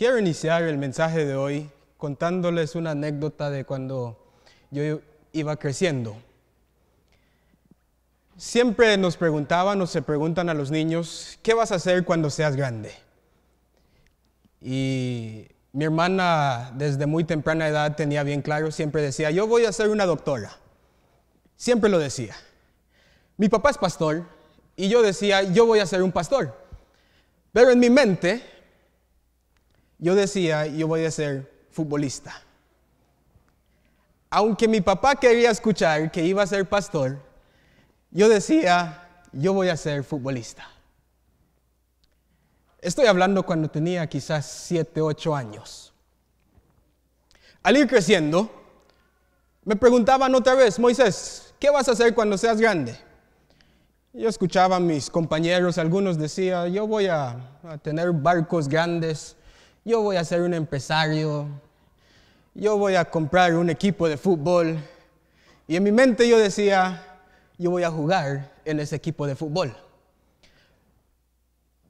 Quiero iniciar el mensaje de hoy contándoles una anécdota de cuando yo iba creciendo. Siempre nos preguntaban o se preguntan a los niños, ¿qué vas a hacer cuando seas grande? Y mi hermana desde muy temprana edad tenía bien claro, siempre decía, yo voy a ser una doctora. Siempre lo decía. Mi papá es pastor y yo decía, yo voy a ser un pastor. Pero en mi mente yo decía, yo voy a ser futbolista. Aunque mi papá quería escuchar que iba a ser pastor, yo decía, yo voy a ser futbolista. Estoy hablando cuando tenía quizás 7, 8 años. Al ir creciendo, me preguntaban otra vez, Moisés, ¿qué vas a hacer cuando seas grande? Yo escuchaba a mis compañeros, algunos decían, yo voy a tener barcos grandes, yo voy a ser un empresario, yo voy a comprar un equipo de fútbol. Y en mi mente yo decía, yo voy a jugar en ese equipo de fútbol.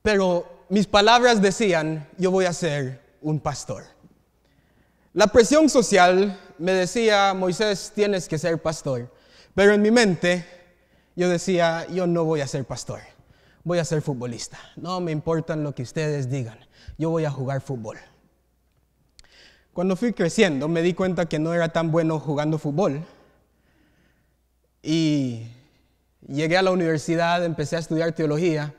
Pero mis palabras decían, yo voy a ser un pastor. La presión social me decía, Moisés, tienes que ser pastor. Pero en mi mente yo decía, yo no voy a ser pastor, voy a ser futbolista. No me importan lo que ustedes digan yo voy a jugar fútbol. Cuando fui creciendo me di cuenta que no era tan bueno jugando fútbol. Y llegué a la universidad, empecé a estudiar teología.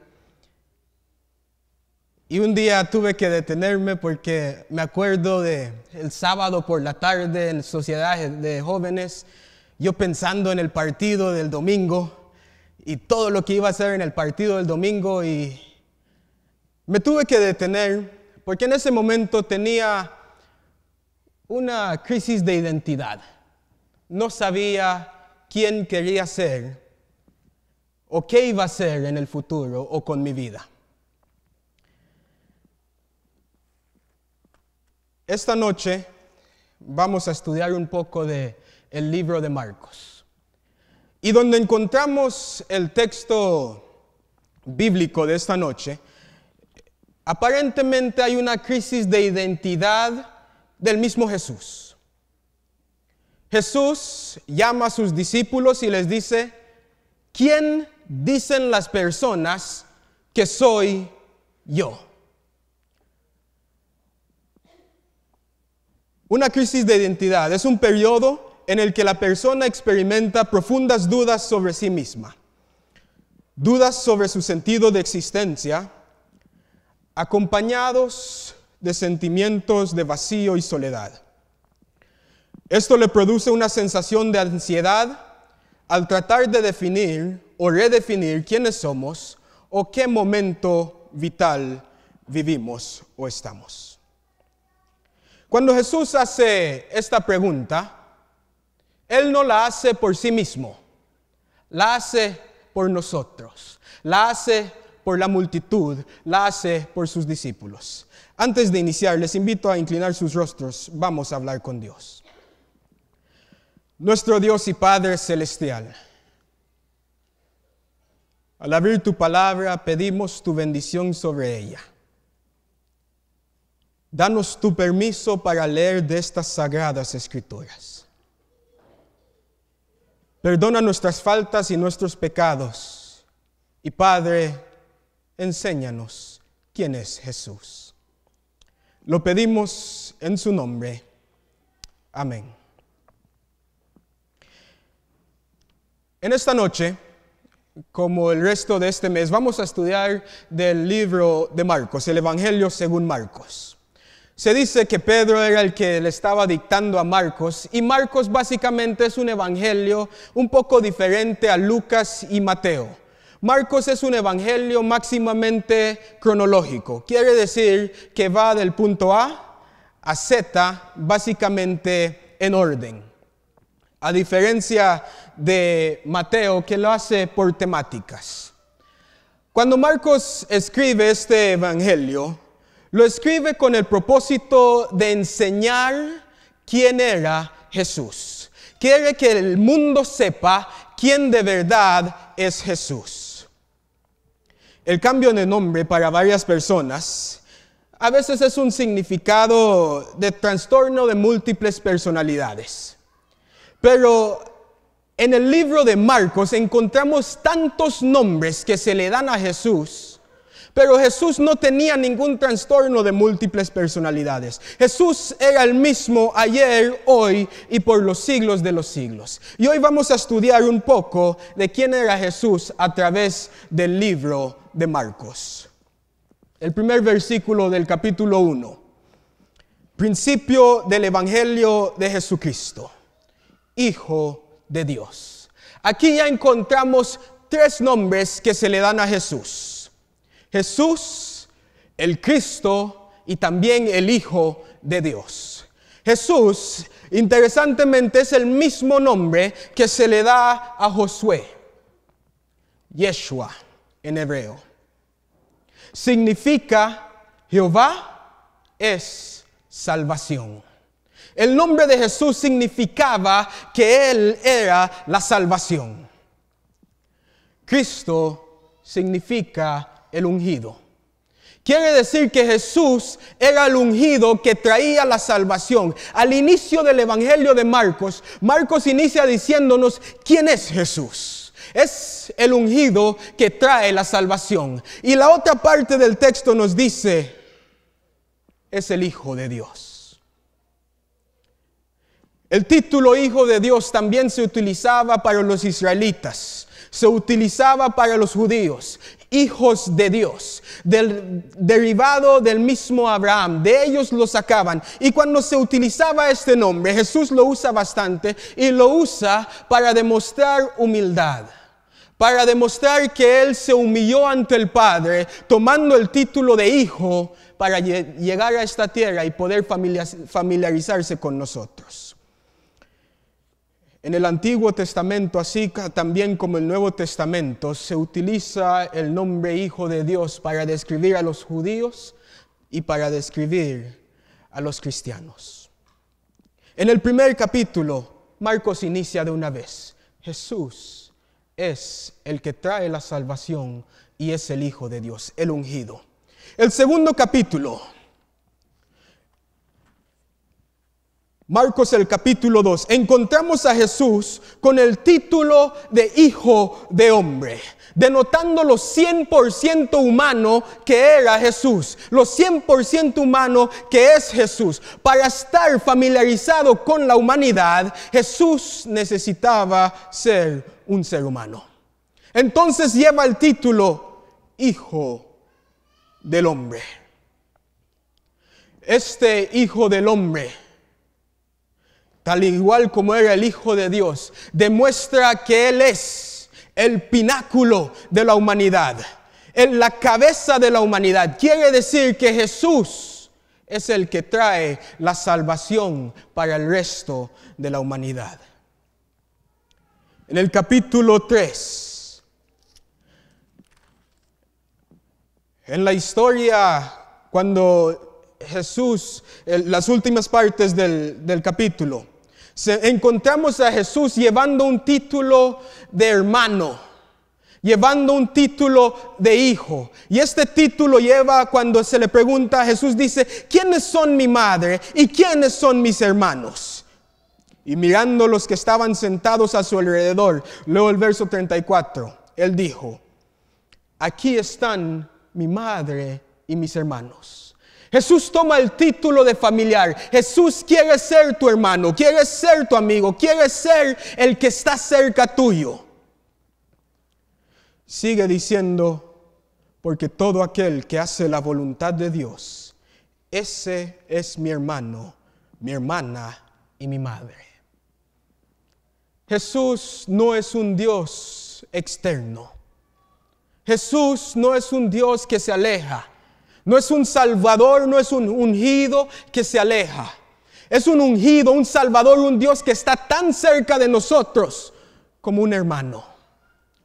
Y un día tuve que detenerme porque me acuerdo de el sábado por la tarde en sociedad de jóvenes, yo pensando en el partido del domingo y todo lo que iba a hacer en el partido del domingo y me tuve que detener porque en ese momento tenía una crisis de identidad. No sabía quién quería ser o qué iba a ser en el futuro o con mi vida. Esta noche vamos a estudiar un poco de el libro de Marcos. Y donde encontramos el texto bíblico de esta noche aparentemente hay una crisis de identidad del mismo Jesús. Jesús llama a sus discípulos y les dice, ¿quién dicen las personas que soy yo? Una crisis de identidad es un periodo en el que la persona experimenta profundas dudas sobre sí misma, dudas sobre su sentido de existencia, acompañados de sentimientos de vacío y soledad. Esto le produce una sensación de ansiedad al tratar de definir o redefinir quiénes somos o qué momento vital vivimos o estamos. Cuando Jesús hace esta pregunta, Él no la hace por sí mismo, la hace por nosotros, la hace por la multitud, la hace por sus discípulos. Antes de iniciar, les invito a inclinar sus rostros. Vamos a hablar con Dios. Nuestro Dios y Padre Celestial, al abrir tu palabra pedimos tu bendición sobre ella. Danos tu permiso para leer de estas sagradas escrituras. Perdona nuestras faltas y nuestros pecados. Y Padre, enséñanos quién es Jesús. Lo pedimos en su nombre. Amén. En esta noche, como el resto de este mes, vamos a estudiar del libro de Marcos, el Evangelio según Marcos. Se dice que Pedro era el que le estaba dictando a Marcos y Marcos básicamente es un evangelio un poco diferente a Lucas y Mateo. Marcos es un evangelio máximamente cronológico. Quiere decir que va del punto A a Z básicamente en orden. A diferencia de Mateo que lo hace por temáticas. Cuando Marcos escribe este evangelio, lo escribe con el propósito de enseñar quién era Jesús. Quiere que el mundo sepa quién de verdad es Jesús. El cambio de nombre para varias personas a veces es un significado de trastorno de múltiples personalidades. Pero en el libro de Marcos encontramos tantos nombres que se le dan a Jesús pero Jesús no tenía ningún trastorno de múltiples personalidades. Jesús era el mismo ayer, hoy y por los siglos de los siglos. Y hoy vamos a estudiar un poco de quién era Jesús a través del libro de Marcos. El primer versículo del capítulo 1. Principio del Evangelio de Jesucristo, Hijo de Dios. Aquí ya encontramos tres nombres que se le dan a Jesús. Jesús, el Cristo y también el Hijo de Dios. Jesús, interesantemente, es el mismo nombre que se le da a Josué, Yeshua en hebreo. Significa Jehová es salvación. El nombre de Jesús significaba que Él era la salvación. Cristo significa el ungido. Quiere decir que Jesús era el ungido que traía la salvación. Al inicio del Evangelio de Marcos, Marcos inicia diciéndonos quién es Jesús. Es el ungido que trae la salvación. Y la otra parte del texto nos dice, es el Hijo de Dios. El título Hijo de Dios también se utilizaba para los israelitas, se utilizaba para los judíos, hijos de Dios, derivado del mismo Abraham, de ellos lo sacaban. Y cuando se utilizaba este nombre, Jesús lo usa bastante y lo usa para demostrar humildad para demostrar que Él se humilló ante el Padre, tomando el título de hijo para llegar a esta tierra y poder familiarizarse con nosotros. En el Antiguo Testamento, así también como el Nuevo Testamento, se utiliza el nombre Hijo de Dios para describir a los judíos y para describir a los cristianos. En el primer capítulo, Marcos inicia de una vez. Jesús es el que trae la salvación y es el Hijo de Dios, el ungido. El segundo capítulo Marcos el capítulo 2, encontramos a Jesús con el título de Hijo de Hombre, denotando lo 100% humano que era Jesús, lo 100% humano que es Jesús. Para estar familiarizado con la humanidad, Jesús necesitaba ser un ser humano. Entonces lleva el título Hijo del Hombre. Este Hijo del Hombre tal igual como era el Hijo de Dios, demuestra que Él es el pináculo de la humanidad, en la cabeza de la humanidad. Quiere decir que Jesús es el que trae la salvación para el resto de la humanidad. En el capítulo 3, en la historia, cuando Jesús, las últimas partes del capítulo, encontramos a Jesús llevando un título de hermano, llevando un título de hijo. Y este título lleva cuando se le pregunta a Jesús, dice, ¿quiénes son mi madre y quiénes son mis hermanos? Y mirando los que estaban sentados a su alrededor, luego el verso 34, él dijo, aquí están mi madre y mis hermanos. Jesús toma el título de familiar. Jesús quiere ser tu hermano, quiere ser tu amigo, quiere ser el que está cerca tuyo. Sigue diciendo, porque todo aquel que hace la voluntad de Dios, ese es mi hermano, mi hermana y mi madre. Jesús no es un Dios externo. Jesús no es un Dios que se aleja. No es un salvador, no es un ungido que se aleja. Es un ungido, un salvador, un Dios que está tan cerca de nosotros como un hermano.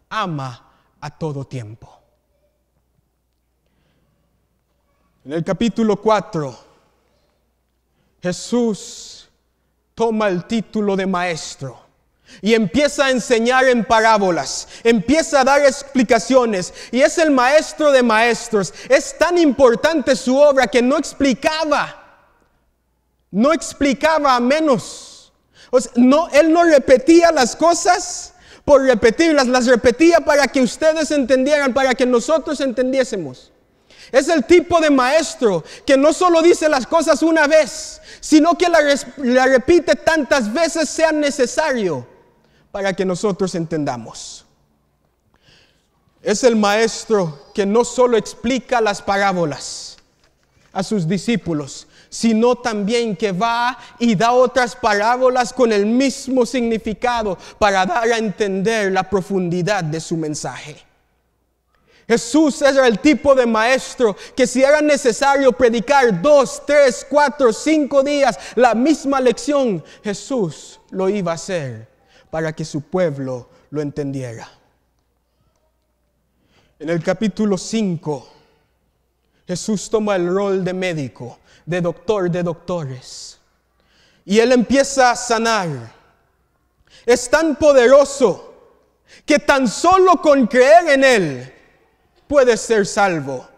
Ama a todo tiempo. En el capítulo 4, Jesús toma el título de maestro y empieza a enseñar en parábolas, empieza a dar explicaciones y es el maestro de maestros. Es tan importante su obra que no explicaba, no explicaba a menos. no, él no repetía las cosas por repetirlas, las repetía para que ustedes entendieran, para que nosotros entendiésemos. Es el tipo de maestro que no solo dice las cosas una vez, sino que las la repite tantas veces sea necesario para que nosotros entendamos. Es el maestro que no solo explica las parábolas a sus discípulos, sino también que va y da otras parábolas con el mismo significado para dar a entender la profundidad de su mensaje. Jesús era el tipo de maestro que si era necesario predicar dos, tres, cuatro, cinco días la misma lección, Jesús lo iba a hacer para que su pueblo lo entendiera. En el capítulo 5, Jesús toma el rol de médico, de doctor de doctores, y él empieza a sanar. Es tan poderoso que tan solo con creer en él Puede ser salvo.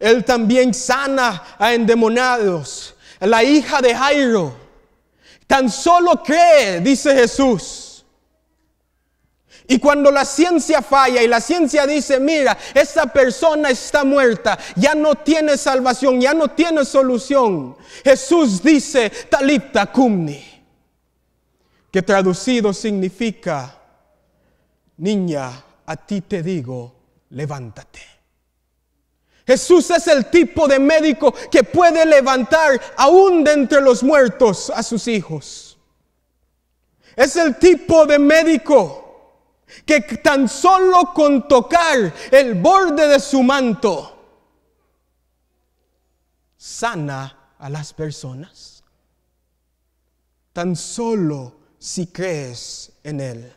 Él también sana a endemoniados, a la hija de Jairo Tan solo cree, dice Jesús. Y cuando la ciencia falla y la ciencia dice, mira, esta persona está muerta, ya no tiene salvación, ya no tiene solución. Jesús dice, talipta cumni, que traducido significa, niña, a ti te digo, levántate. Jesús es el tipo de médico que puede levantar aún de entre los muertos a sus hijos. Es el tipo de médico que tan solo con tocar el borde de su manto sana a las personas. Tan solo si crees en Él.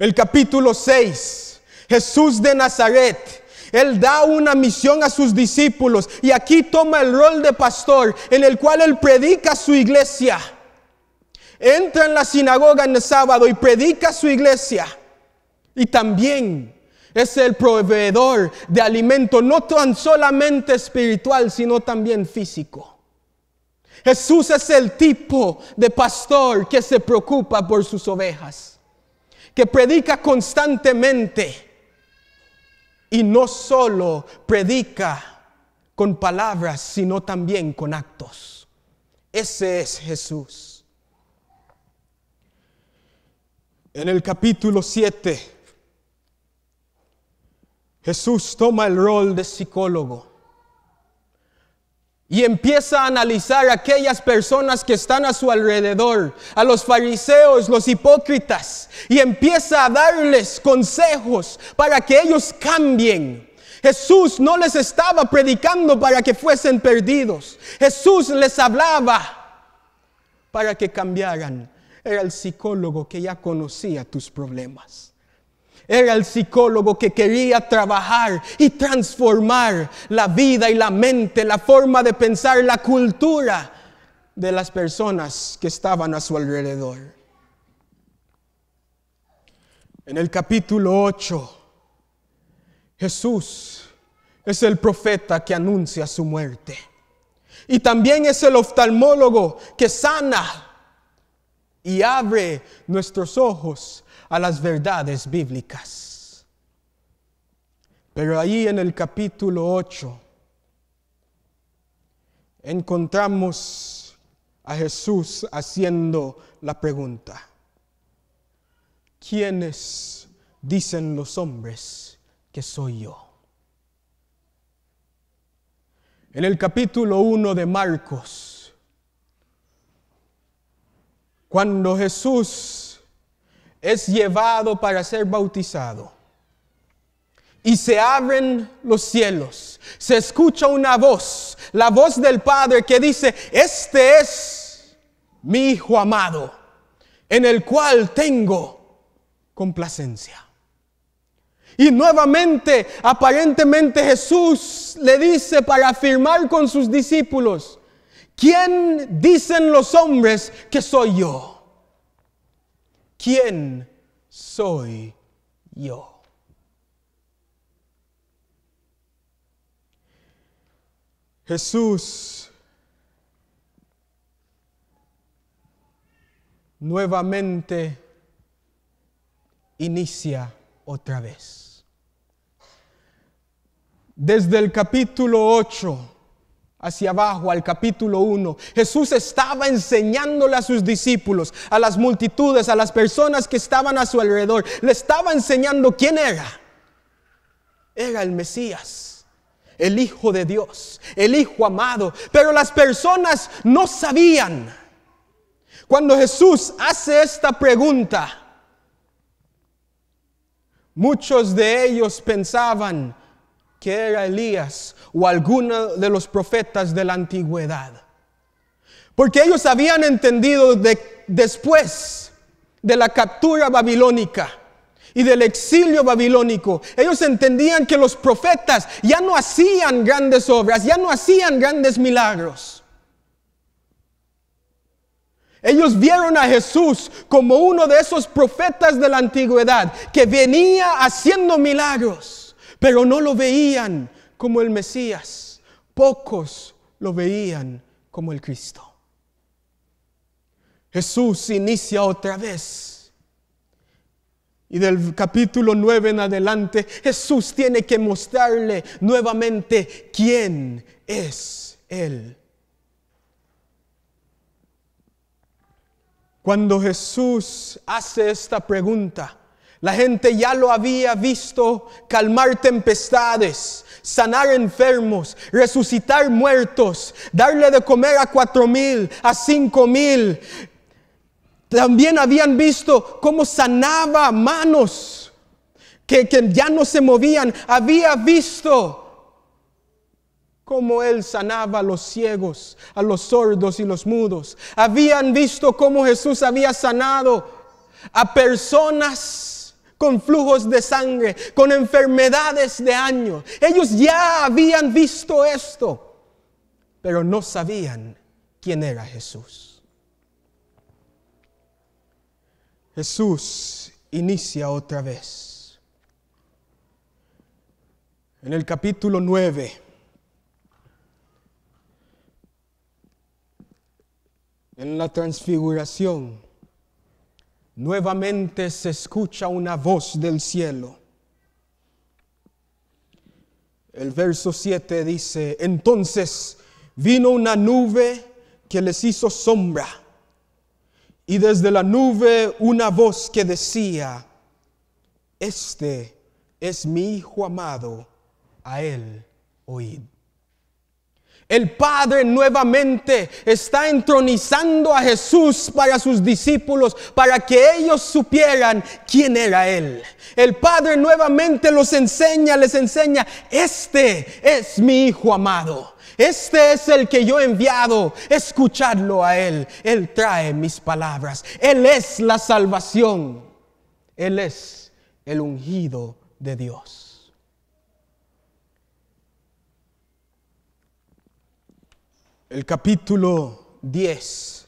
El capítulo 6, Jesús de Nazaret él da una misión a sus discípulos y aquí toma el rol de pastor en el cual Él predica su iglesia. Entra en la sinagoga en el sábado y predica su iglesia. Y también es el proveedor de alimento, no tan solamente espiritual, sino también físico. Jesús es el tipo de pastor que se preocupa por sus ovejas, que predica constantemente y no solo predica con palabras, sino también con actos. Ese es Jesús. En el capítulo 7, Jesús toma el rol de psicólogo. Y empieza a analizar a aquellas personas que están a su alrededor, a los fariseos, los hipócritas, y empieza a darles consejos para que ellos cambien. Jesús no les estaba predicando para que fuesen perdidos. Jesús les hablaba para que cambiaran. Era el psicólogo que ya conocía tus problemas. Era el psicólogo que quería trabajar y transformar la vida y la mente, la forma de pensar, la cultura de las personas que estaban a su alrededor. En el capítulo 8, Jesús es el profeta que anuncia su muerte. Y también es el oftalmólogo que sana y abre nuestros ojos a las verdades bíblicas. Pero ahí en el capítulo 8 encontramos a Jesús haciendo la pregunta, ¿quiénes dicen los hombres que soy yo? En el capítulo 1 de Marcos, cuando Jesús es llevado para ser bautizado. Y se abren los cielos. Se escucha una voz, la voz del Padre que dice, este es mi hijo amado, en el cual tengo complacencia. Y nuevamente, aparentemente Jesús le dice para afirmar con sus discípulos, ¿quién dicen los hombres que soy yo? ¿quién soy yo? Jesús nuevamente inicia otra vez. Desde el capítulo 8 hacia abajo al capítulo 1, Jesús estaba enseñándole a sus discípulos, a las multitudes, a las personas que estaban a su alrededor, le estaba enseñando quién era. Era el Mesías, el Hijo de Dios, el Hijo amado, pero las personas no sabían. Cuando Jesús hace esta pregunta, muchos de ellos pensaban, que era Elías o alguno de los profetas de la antigüedad. Porque ellos habían entendido después de la captura babilónica y del exilio babilónico, ellos entendían que los profetas ya no hacían grandes obras, ya no hacían grandes milagros. Ellos vieron a Jesús como uno de esos profetas de la antigüedad que venía haciendo milagros pero no lo veían como el Mesías. Pocos lo veían como el Cristo. Jesús inicia otra vez. Y del capítulo 9 en adelante, Jesús tiene que mostrarle nuevamente quién es Él. Cuando Jesús hace esta pregunta, la gente ya lo había visto calmar tempestades, sanar enfermos, resucitar muertos, darle de comer a cuatro mil, a cinco mil. También habían visto cómo sanaba manos que, ya no se movían. Había visto cómo Él sanaba a los ciegos, a los sordos y los mudos. Habían visto cómo Jesús había sanado a personas con flujos de sangre, con enfermedades de años. Ellos ya habían visto esto, pero no sabían quién era Jesús. Jesús inicia otra vez. En el capítulo 9. En la transfiguración nuevamente se escucha una voz del cielo. El verso 7 dice, entonces vino una nube que les hizo sombra y desde la nube una voz que decía, este es mi hijo amado, a él oíd. El Padre nuevamente está entronizando a Jesús para sus discípulos, para que ellos supieran quién era Él. El Padre nuevamente los enseña, les enseña, este es mi Hijo amado, este es el que yo he enviado, escuchadlo a Él. Él trae mis palabras, Él es la salvación, Él es el ungido de Dios. el capítulo 10.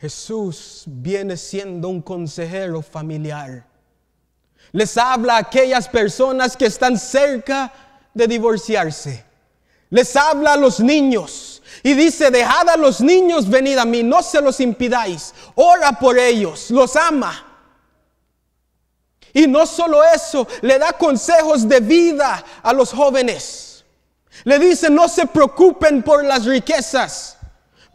Jesús viene siendo un consejero familiar. Les habla a aquellas personas que están cerca de divorciarse. Les habla a los niños y dice, dejad a los niños venir a mí, no se los impidáis. Ora por ellos, los ama. Y no solo eso, le da consejos de vida a los jóvenes. Le dice, no se preocupen por las riquezas,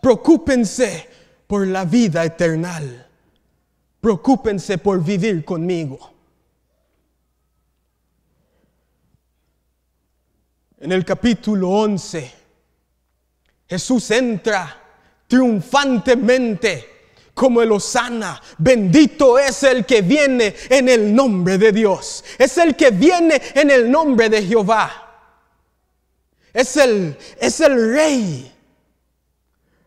preocúpense por la vida eterna. Preocúpense por vivir conmigo. En el capítulo 11, Jesús entra triunfantemente como el Osana. Bendito es el que viene en el nombre de Dios. Es el que viene en el nombre de Jehová. Es el, rey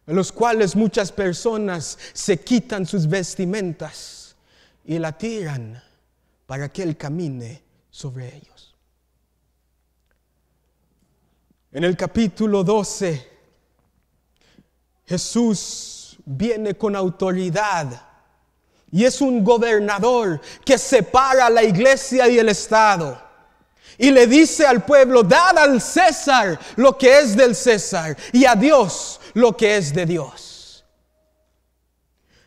en los cuales muchas personas se quitan sus vestimentas y la tiran para que Él camine sobre ellos. En el capítulo 12, Jesús viene con autoridad y es un gobernador que separa la iglesia y el Estado y le dice al pueblo, dad al César lo que es del César y a Dios lo que es de Dios.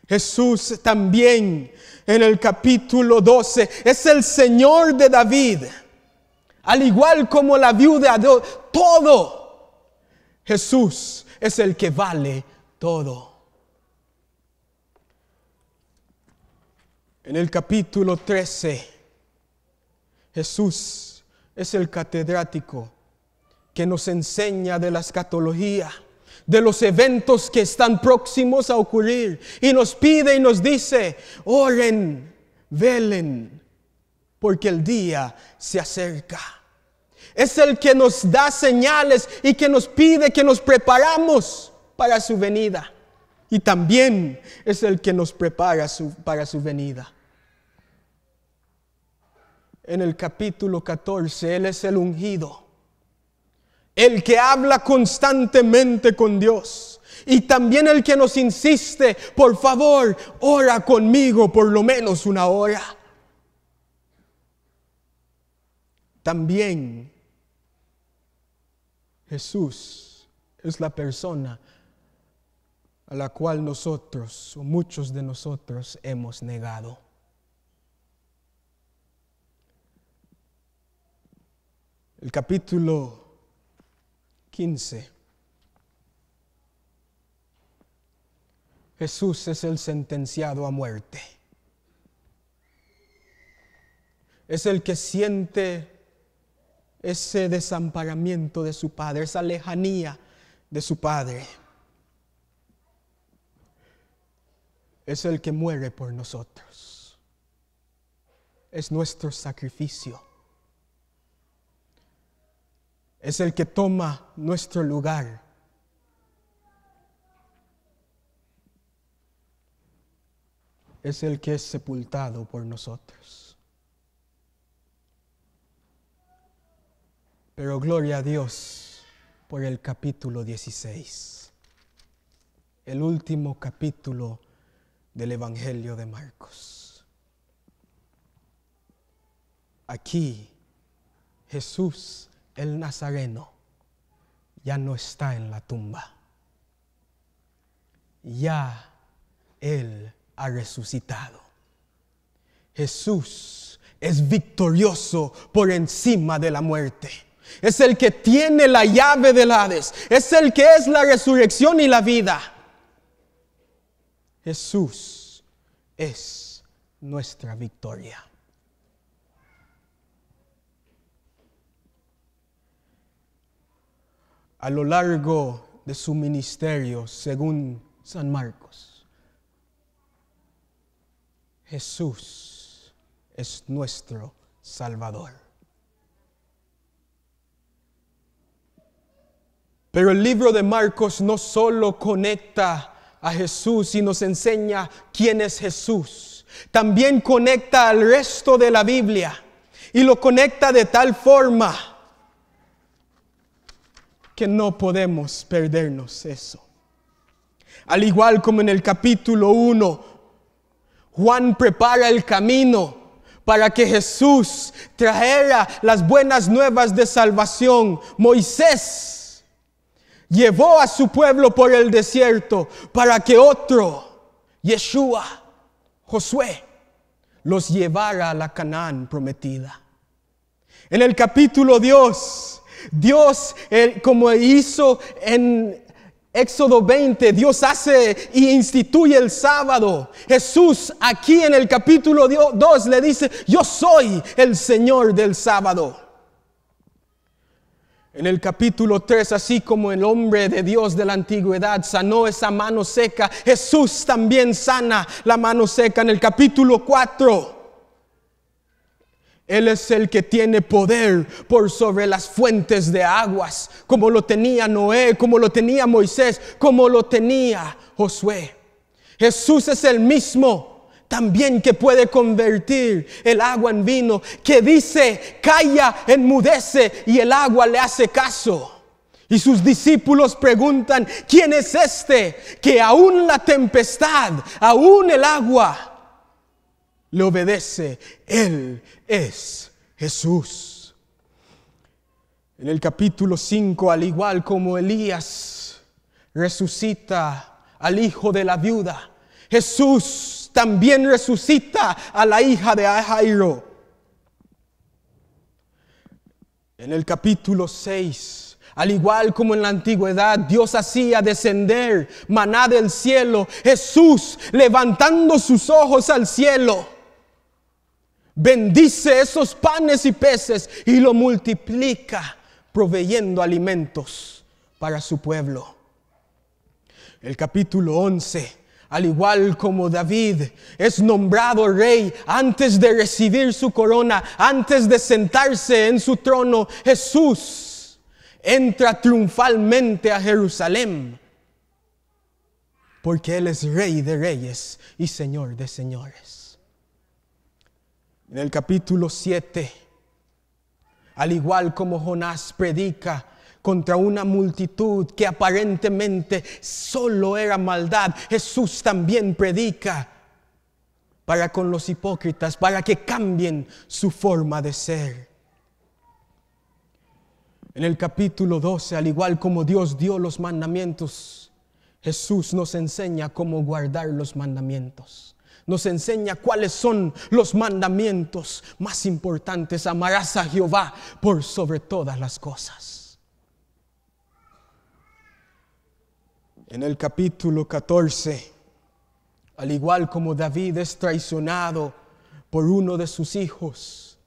Jesús también en el capítulo 12 es el Señor de David, al igual como la viuda de todo. Jesús es el que vale todo. En el capítulo 13, Jesús es el catedrático que nos enseña de la escatología, de los eventos que están próximos a ocurrir. Y nos pide y nos dice, oren, velen, porque el día se acerca. Es el que nos da señales y que nos pide que nos preparamos para su venida. Y también es el que nos prepara para su venida en el capítulo 14, Él es el ungido, el que habla constantemente con Dios y también el que nos insiste, por favor, ora conmigo por lo menos una hora. También Jesús es la persona a la cual nosotros, o muchos de nosotros, hemos negado. el capítulo 15. Jesús es el sentenciado a muerte. Es el que siente ese desamparamiento de su Padre, esa lejanía de su Padre. Es el que muere por nosotros. Es nuestro sacrificio es el que toma nuestro lugar. Es el que es sepultado por nosotros. Pero gloria a Dios por el capítulo 16, el último capítulo del Evangelio de Marcos. Aquí Jesús el Nazareno ya no está en la tumba. Ya Él ha resucitado. Jesús es victorioso por encima de la muerte. Es el que tiene la llave del Hades. Es el que es la resurrección y la vida. Jesús es nuestra victoria. a lo largo de su ministerio, según San Marcos. Jesús es nuestro Salvador. Pero el libro de Marcos no solo conecta a Jesús y nos enseña quién es Jesús, también conecta al resto de la Biblia y lo conecta de tal forma no podemos perdernos eso. Al igual como en el capítulo 1, Juan prepara el camino para que Jesús trajera las buenas nuevas de salvación. Moisés llevó a su pueblo por el desierto para que otro, Yeshua, Josué, los llevara a la Canaán prometida. En el capítulo Dios Dios, eh, como hizo en Éxodo 20, Dios hace e instituye el sábado. Jesús aquí en el capítulo 2 le dice, yo soy el Señor del sábado. En el capítulo 3, así como el hombre de Dios de la antigüedad sanó esa mano seca, Jesús también sana la mano seca. En el capítulo 4, él es el que tiene poder por sobre las fuentes de aguas, como lo tenía Noé, como lo tenía Moisés, como lo tenía Josué. Jesús es el mismo también que puede convertir el agua en vino, que dice, calla, enmudece y el agua le hace caso. Y sus discípulos preguntan, ¿quién es este que aún la tempestad, aún el agua le obedece. Él es Jesús. En el capítulo 5, al igual como Elías resucita al hijo de la viuda, Jesús también resucita a la hija de Jairo. En el capítulo 6, al igual como en la antigüedad, Dios hacía descender maná del cielo. Jesús, levantando sus ojos al cielo, bendice esos panes y peces y lo multiplica, proveyendo alimentos para su pueblo. El capítulo 11 al igual como David es nombrado rey antes de recibir su corona, antes de sentarse en su trono, Jesús entra triunfalmente a Jerusalén, porque Él es rey de reyes y señor de señores en el capítulo 7, al igual como Jonás predica contra una multitud que aparentemente solo era maldad, Jesús también predica para con los hipócritas, para que cambien su forma de ser. En el capítulo 12, al igual como Dios dio los mandamientos, Jesús nos enseña cómo guardar los mandamientos nos enseña cuáles son los mandamientos más importantes. Amarás a Jehová por sobre todas las cosas. En el capítulo 14, al igual como David es traicionado por uno de sus hijos,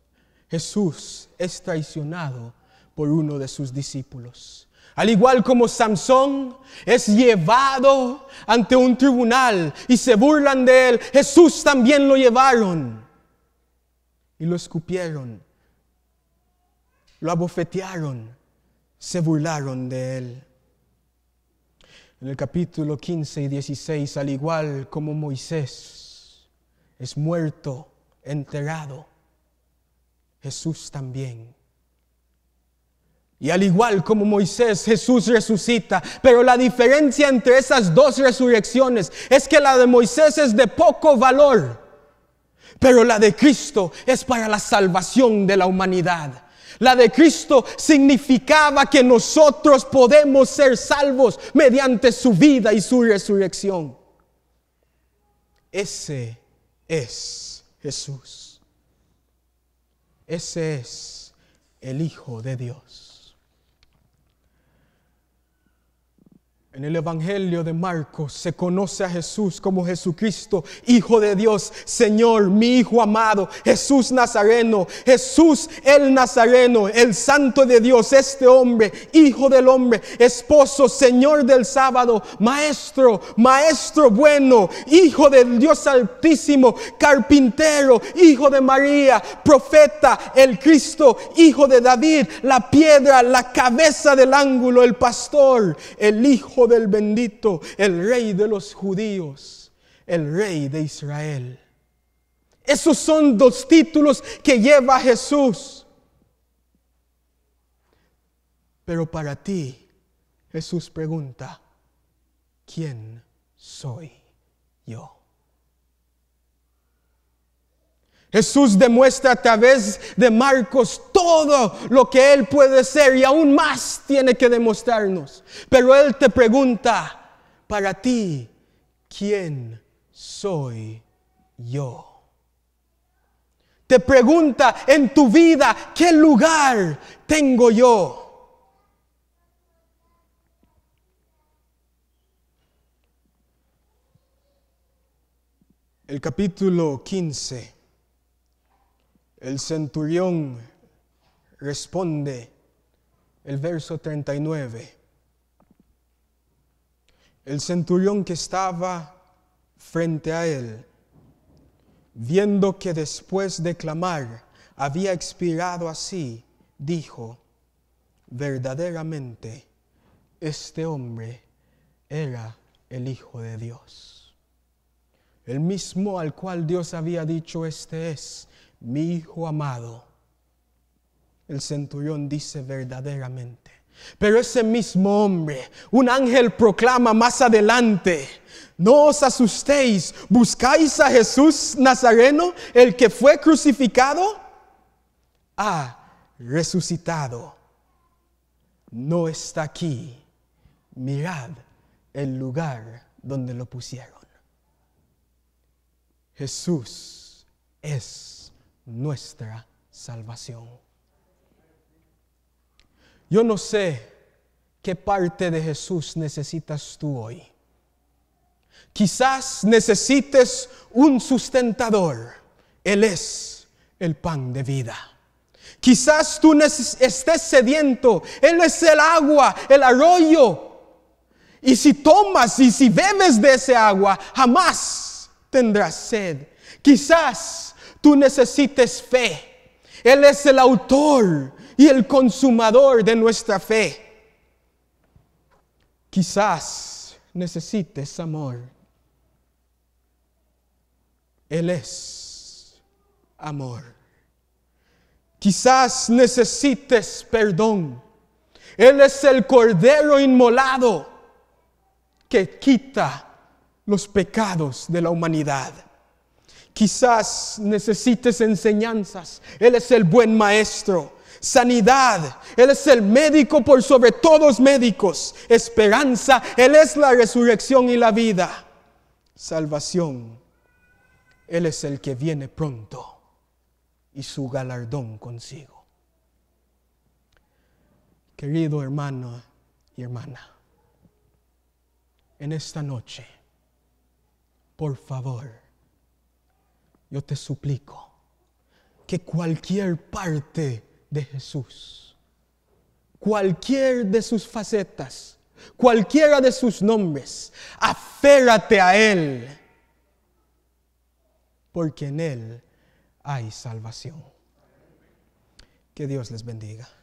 Jesús es traicionado por uno de sus discípulos. Al igual como Sansón es llevado ante un tribunal y se burlan de él, Jesús también lo llevaron y lo escupieron, lo abofetearon, se burlaron de él. En el capítulo 15 y 16, al igual como Moisés es muerto, enterrado, Jesús también y al igual como Moisés, Jesús resucita. Pero la diferencia entre esas dos resurrecciones es que la de Moisés es de poco valor, pero la de Cristo es para la salvación de la humanidad. La de Cristo significaba que nosotros podemos ser salvos mediante su vida y su resurrección. Ese es Jesús. Ese es el Hijo de Dios. En el Evangelio de Marcos se conoce a Jesús como Jesucristo, Hijo de Dios, Señor, mi Hijo amado, Jesús Nazareno, Jesús el Nazareno, el Santo de Dios, este hombre, Hijo del hombre, esposo, Señor del sábado, Maestro, Maestro bueno, Hijo del Dios Altísimo, carpintero, Hijo de María, profeta, el Cristo, Hijo de David, la piedra, la cabeza del ángulo, el pastor, el Hijo del bendito, el rey de los judíos, el rey de Israel. Esos son dos títulos que lleva Jesús. Pero para ti, Jesús pregunta, ¿quién soy yo? Jesús demuestra a través de Marcos todo lo que Él puede ser y aún más tiene que demostrarnos. Pero Él te pregunta, para ti, ¿quién soy yo? Te pregunta en tu vida, ¿qué lugar tengo yo? El capítulo 15 el centurión responde el verso 39. El centurión que estaba frente a él, viendo que después de clamar había expirado así, dijo, verdaderamente, este hombre era el Hijo de Dios. El mismo al cual Dios había dicho, este es mi hijo amado. El centurión dice verdaderamente. Pero ese mismo hombre, un ángel proclama más adelante, no os asustéis, buscáis a Jesús Nazareno, el que fue crucificado, ha resucitado. No está aquí, mirad el lugar donde lo pusieron. Jesús es nuestra salvación. Yo no sé qué parte de Jesús necesitas tú hoy. Quizás necesites un sustentador. Él es el pan de vida. Quizás tú estés sediento. Él es el agua, el arroyo. Y si tomas y si bebes de ese agua, jamás tendrás sed. Quizás tú necesites fe. Él es el autor y el consumador de nuestra fe. Quizás necesites amor. Él es amor. Quizás necesites perdón. Él es el cordero inmolado que quita los pecados de la humanidad. Quizás necesites enseñanzas. Él es el buen maestro. Sanidad. Él es el médico por sobre todos médicos. Esperanza. Él es la resurrección y la vida. Salvación. Él es el que viene pronto y su galardón consigo. Querido hermano y hermana, en esta noche, por favor, yo te suplico que cualquier parte de Jesús, cualquier de sus facetas, cualquiera de sus nombres, aférrate a Él, porque en Él hay salvación. Que Dios les bendiga.